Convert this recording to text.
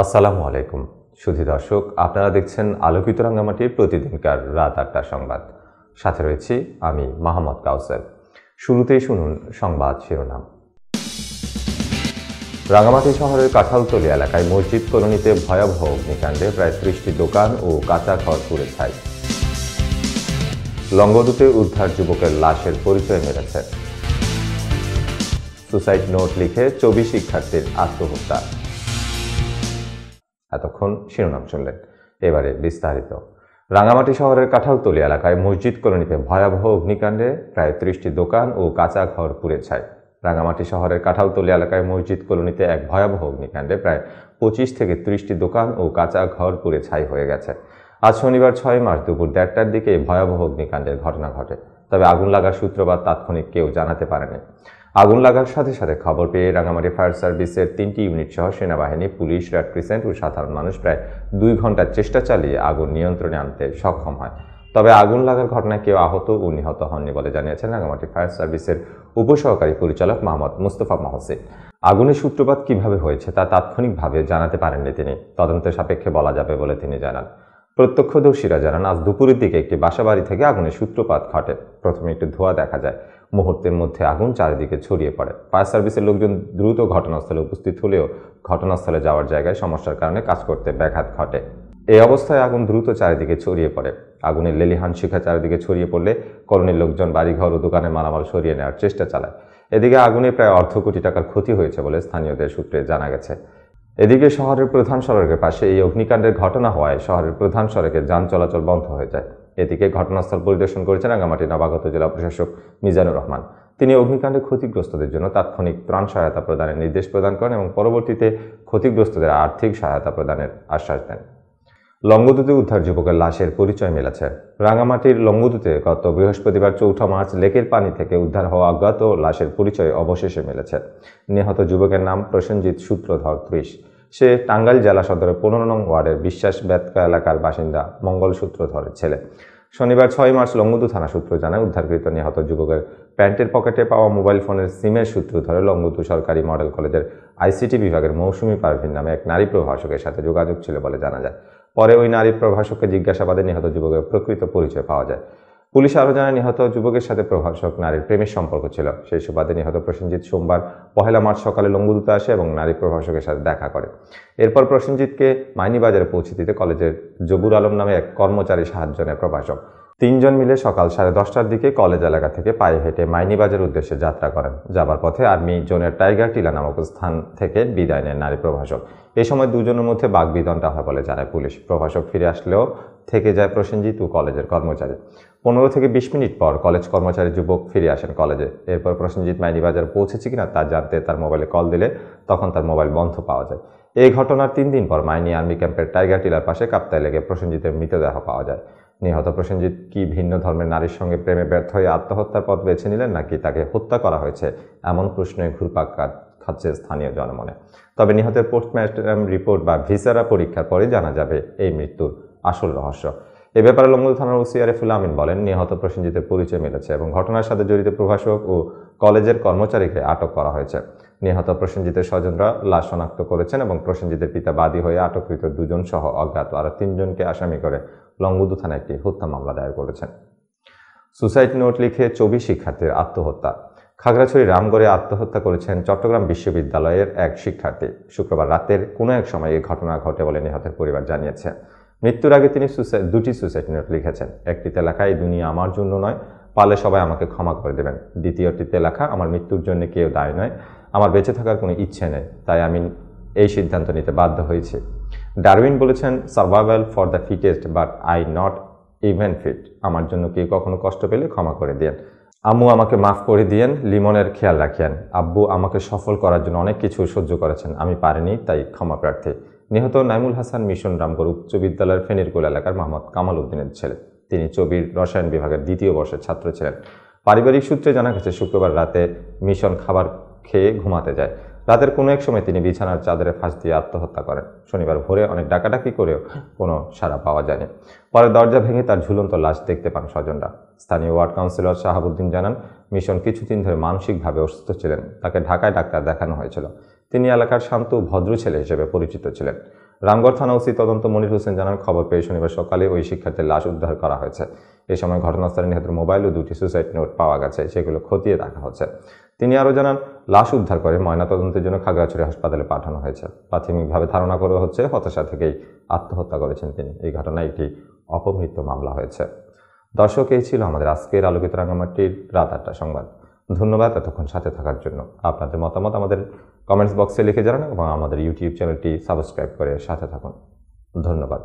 আসসালামু আলাইকুম সুধী দর্শক আপনারা দেখছেন আলোকিত রাঙ্গামাটির প্রতিদিনকার রাত আটটা সংবাদ সাথে রয়েছি আমি মাহমদ কাউসার শুরুতেই শুনুন সংবাদ শিরোনাম রাঙ্গামাটি শহরের কাঁঠালতলি এলাকায় মসজিদ কলোনিতে ভয়াবহ অগ্নিকাণ্ডে প্রায় ত্রিশটি দোকান ও কাঁচা ঘর পুড়ে ছাই লঙ্গদূতে উদ্ধার যুবকের লাশের পরিচয় মেলেছে সুসাইড নোট লিখে চব্বিশ শিক্ষার্থীর আত্মহত্যা এতক্ষণ শিরোনাম শুনলেন এবারে বিস্তারিত রাঙামাটি শহরের কাঁঠালতলি এলাকায় মসজিদ কলোনিতে ভয়াবহ অগ্নিকাণ্ডে প্রায় ত্রিশটি দোকান ও কাঁচা ঘর পুড়ে ছায় রাঙামাটি শহরের কাঁঠালতলি এলাকায় মসজিদ কলোনিতে এক ভয়াবহ অগ্নিকাণ্ডে প্রায় পঁচিশ থেকে ত্রিশটি দোকান ও কাঁচা ঘর পুড়ে ছাই হয়ে গেছে আজ শনিবার ছয় মার্চ দুপুর দেড়টার দিকে এই ভয়াবহ অগ্নিকাণ্ডের ঘটনা ঘটে তবে আগুন লাগার সূত্রপাত তাৎক্ষণিক কেউ জানাতে পারেনি আগুন লাগার সাথে সাথে খবর পেয়ে রাঙামাটি ফায়ার সার্ভিসের তিনটি ইউনিট সহ সেনাবাহিনী পুলিশ রেড ক্রিসেন্ট ও সাধারণ মানুষ প্রায় দুই ঘন্টার চেষ্টা চালিয়ে আগুন নিয়ন্ত্রণে আনতে সক্ষম হয় তবে আগুন লাগার ঘটনায় কেউ আহত ও নিহত হননি বলে জানিয়েছেন রাঙামাটি ফায়ার সার্ভিসের উপসহকারী পরিচালক মোহাম্মদ মুস্তফা মহসিন আগুনের সূত্রপাত কিভাবে হয়েছে তা তাৎক্ষণিকভাবে জানাতে পারেননি তিনি তদন্তের সাপেক্ষে বলা যাবে বলে তিনি জানান প্রত্যক্ষদর্শীরা জানান আজ দুপুরের দিকে একটি বাসাবাড়ি থেকে আগুনের সূত্রপাত ঘটে প্রথমে একটি ধোঁয়া দেখা যায় মুহূর্তের মধ্যে আগুন চারিদিকে ছড়িয়ে পড়ে ফায়ার সার্ভিসের লোকজন দ্রুত ঘটনাস্থলে উপস্থিত হলেও ঘটনাস্থলে যাওয়ার জায়গায় সমস্যার কারণে কাজ করতে ব্যাঘাত ঘটে এই অবস্থায় আগুন দ্রুত চারিদিকে ছড়িয়ে পড়ে আগুনের লেলিহান শিখা চারিদিকে ছড়িয়ে পড়লে কলোনির লোকজন বাড়িঘর ও দোকানে মালামাল সরিয়ে নেওয়ার চেষ্টা চালায় এদিকে আগুনে প্রায় অর্ধ কোটি টাকার ক্ষতি হয়েছে বলে স্থানীয়দের সূত্রে জানা গেছে এদিকে শহরের প্রধান সড়কের পাশে এই অগ্নিকাণ্ডের ঘটনা হওয়ায় শহরের প্রধান সড়কে যান চলাচল বন্ধ হয়ে যায় এদিকে ঘটনাস্থল পরিদর্শন করেছেন রাঙ্গামাটি নবাগত জেলা প্রশাসক মিজানুর রহমান তিনি অগ্নিকাণ্ডে ক্ষতিগ্রস্তদের জন্য তাৎক্ষণিক ত্রাণ সহায়তা প্রদানের নির্দেশ প্রদান করেন এবং পরবর্তীতে ক্ষতিগ্রস্তদের আর্থিক সহায়তা প্রদানের আশ্বাস দেন লঙ্গদুতে উদ্ধার যুবকের লাশের পরিচয় মিলেছে রাঙামাটির লঙ্গদুতে গত বৃহস্পতিবার চৌঠা মার্চ লেকের পানি থেকে উদ্ধার হওয়া অজ্ঞাত লাশের পরিচয় অবশেষে মিলেছে নিহত যুবকের নাম প্রসেনজিৎ সূত্রধর ত্রিশ সে টাঙ্গাইল জেলা সদরের পনেরো নং ওয়ার্ডের বিশ্বাস বেতকা এলাকার বাসিন্দা মঙ্গল সূত্রধরের ছেলে শনিবার ছয় মার্চ লঙ্গুদু থানা সূত্র জানায় উদ্ধারকৃত নিহত যুবকের প্যান্টের পকেটে পাওয়া মোবাইল ফোনের সিমের সূত্র ধরে লঙ্গুদু সরকারি মডেল কলেজের আইসিটি বিভাগের মৌসুমি পারভিন নামে এক নারী প্রভাষকের সাথে যোগাযোগ ছিল বলে জানা যায় পরে ওই নারী প্রভাষককে জিজ্ঞাসাবাদে নিহত যুবকের প্রকৃত পরিচয় পাওয়া যায় পুলিশ আরও জানায় নিহত যুবকের সাথে প্রভাষক নারীর প্রেমের সম্পর্ক ছিল সেই সুবাদে নিহত প্রসেনজিৎ সোমবার পহেলা মার্চ সকালে লঙ্গুদূতে আসে এবং নারী প্রভাষকের সাথে দেখা করে এরপর প্রসেনজিৎকে মাইনি বাজারে পৌঁছে দিতে কলেজের জবুর আলম নামে এক কর্মচারী সাহায্য নেয় প্রভাষক তিনজন মিলে সকাল সাড়ে দশটার দিকে কলেজ এলাকা থেকে পায়ে হেঁটে মাইনিবাজার উদ্দেশ্যে যাত্রা করেন যাবার পথে আর্মি জোনের টাইগার টিলা নামক স্থান থেকে বিদায় নেন নারী প্রভাষক এ সময় দুজনের মধ্যে বাঘবিদনটা হয় বলে জানায় পুলিশ প্রভাষক ফিরে আসলেও থেকে যায় প্রসেনজিৎ ও কলেজের কর্মচারী পনেরো থেকে বিশ মিনিট পর কলেজ কর্মচারী যুবক ফিরে আসেন কলেজে এরপর প্রসেনজিৎ মাইনিবাজার পৌঁছেছে কিনা তা জানতে তার মোবাইলে কল দিলে তখন তার মোবাইল বন্ধ পাওয়া যায় এই ঘটনার তিন দিন পর মাইনি আর্মি ক্যাম্পের টাইগার টিলার পাশে কাপ্তায় লেগে প্রসেনজিতের মৃতদেহ পাওয়া যায় নিহত প্রসেনজিৎ কি ভিন্ন ধর্মের নারীর সঙ্গে প্রেমে ব্যর্থ হয়ে আত্মহত্যার পথ বেছে নিলেন নাকি তাকে হত্যা করা হয়েছে এমন প্রশ্নে ঘুরপাক খাচ্ছে স্থানীয় জনমনে তবে নিহতের পোস্টমার্টম রিপোর্ট বা ভিসারা পরীক্ষার পরে জানা যাবে এই মৃত্যুর আসল রহস্য এ ব্যাপারে লঙ্গল থানার ওসি আরিফুল আমিন বলেন নিহত প্রসেনজিতের পরিচয় মিলেছে এবং ঘটনার সাথে জড়িত প্রভাষক ও কলেজের কর্মচারীকে আটক করা হয়েছে নিহত প্রসেনজিতের স্বজনরা লাশ শনাক্ত করেছেন এবং প্রসেনজিতের পিতা বাদী হয়ে আটককৃত দুজন সহ অজ্ঞাত আরও তিনজনকে আসামি করে লঙ্গুদু থানায় একটি হত্যা মামলা দায়ের করেছেন সুসাইড নোট লিখে চব্বিশ শিক্ষার্থীর আত্মহত্যা খাগড়াছড়ি রামগড়ে আত্মহত্যা করেছেন চট্টগ্রাম বিশ্ববিদ্যালয়ের এক শিক্ষার্থী শুক্রবার রাতের কোনো এক সময় এই ঘটনা ঘটে বলে নিহতের পরিবার জানিয়েছে মৃত্যুর আগে তিনি সুসাইড দুটি সুসাইড নোট লিখেছেন একটিতে লেখা এই দুনিয়া আমার জন্য নয় পালে সবাই আমাকে ক্ষমা করে দেবেন দ্বিতীয়টিতে লেখা আমার মৃত্যুর জন্য কেউ দায় নয় আমার বেঁচে থাকার কোনো ইচ্ছে নেই তাই আমি এই সিদ্ধান্ত নিতে বাধ্য হয়েছি ডারউইন বলেছেন survival for the fittest but I not even fit আমার জন্য কেউ কখনো কষ্ট পেলে ক্ষমা করে দিয়েন আম্মু আমাকে মাফ করে দিয়েন লিমনের খেয়াল রাখিয়েন আব্বু আমাকে সফল করার জন্য অনেক কিছু সহ্য করেছেন আমি পারিনি তাই ক্ষমা প্রার্থী নিহত নাইমুল হাসান মিশন রামগড় উচ্চ বিদ্যালয়ের ফেনীরকুল এলাকার মোহাম্মদ কামাল উদ্দিনের ছেলে তিনি চবির রসায়ন বিভাগের দ্বিতীয় বর্ষের ছাত্র ছিলেন পারিবারিক সূত্রে জানা গেছে শুক্রবার রাতে মিশন খাবার খেয়ে ঘুমাতে যায় রাতের কোনো এক সময় তিনি বিছানার চাদরে ফাঁস দিয়ে আত্মহত্যা করেন শনিবার ভোরে অনেক ডাকাডাকি করেও কোনো সাড়া পাওয়া যায়নি পরে দরজা ভেঙে তার ঝুলন্ত লাশ দেখতে পান স্বজনরা স্থানীয় ওয়ার্ড কাউন্সিলর শাহাবুদ্দিন জানান মিশন কিছুদিন ধরে মানসিকভাবে অসুস্থ ছিলেন তাকে ঢাকায় ডাক্তার দেখানো হয়েছিল তিনি এলাকার শান্ত ভদ্র ছেলে হিসেবে পরিচিত ছিলেন রামগড় থানা ওসি তদন্ত মনির হোসেন জানান খবর পেয়ে শনিবার সকালে ওই শিক্ষার্থীর লাশ উদ্ধার করা হয়েছে এ সময় ঘটনাস্থলে নিহত মোবাইল ও দুটি সুসাইড নোট পাওয়া গেছে সেগুলো খতিয়ে দেখা হচ্ছে তিনি আরও জানান লাশ উদ্ধার করে ময়নাতদন্তের জন্য খাগড়াছড়ি হাসপাতালে পাঠানো হয়েছে প্রাথমিকভাবে ধারণা করা হচ্ছে হতাশা থেকেই আত্মহত্যা করেছেন তিনি এই ঘটনায় একটি অপমৃত্যু মামলা হয়েছে দর্শক এই ছিল আমাদের আজকের আলোকিত রাঙামাটির রাত আটটা সংবাদ ধন্যবাদ এতক্ষণ সাথে থাকার জন্য আপনাদের মতামত আমাদের কমেন্টস বক্সে লিখে জানান এবং আমাদের ইউটিউব চ্যানেলটি সাবস্ক্রাইব করে সাথে থাকুন ধন্যবাদ